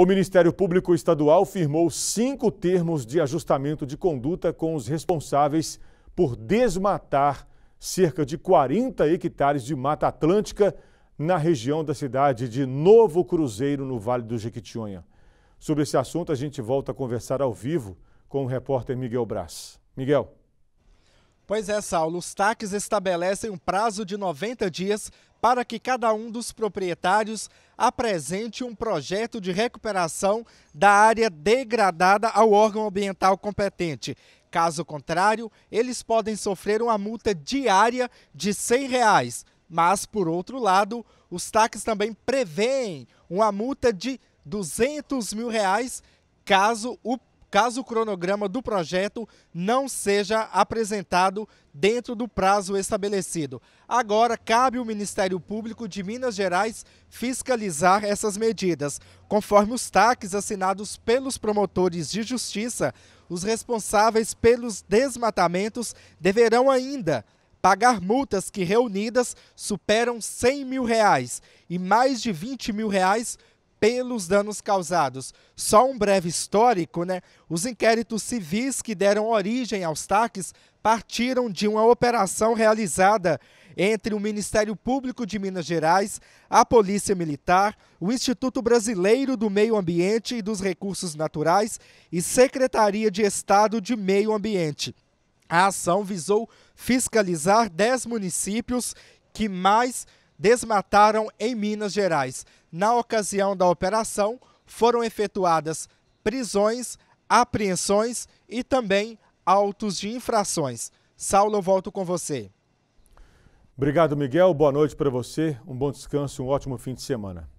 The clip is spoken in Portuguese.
O Ministério Público Estadual firmou cinco termos de ajustamento de conduta com os responsáveis por desmatar cerca de 40 hectares de Mata Atlântica na região da cidade de Novo Cruzeiro, no Vale do Jequitinhonha. Sobre esse assunto, a gente volta a conversar ao vivo com o repórter Miguel Brás. Miguel. Pois é, Saulo, os TACs estabelecem um prazo de 90 dias para que cada um dos proprietários apresente um projeto de recuperação da área degradada ao órgão ambiental competente. Caso contrário, eles podem sofrer uma multa diária de R$ 100. Reais. Mas, por outro lado, os TACs também prevêem uma multa de R$ 200 mil reais caso o caso o cronograma do projeto não seja apresentado dentro do prazo estabelecido. Agora, cabe ao Ministério Público de Minas Gerais fiscalizar essas medidas. Conforme os taques assinados pelos promotores de justiça, os responsáveis pelos desmatamentos deverão ainda pagar multas que reunidas superam 100 mil reais e mais de 20 mil reais pelos danos causados. Só um breve histórico, né? Os inquéritos civis que deram origem aos taques partiram de uma operação realizada entre o Ministério Público de Minas Gerais, a Polícia Militar, o Instituto Brasileiro do Meio Ambiente e dos Recursos Naturais e Secretaria de Estado de Meio Ambiente. A ação visou fiscalizar 10 municípios que mais desmataram em Minas Gerais. Na ocasião da operação, foram efetuadas prisões, apreensões e também autos de infrações. Saulo, eu volto com você. Obrigado, Miguel. Boa noite para você. Um bom descanso e um ótimo fim de semana.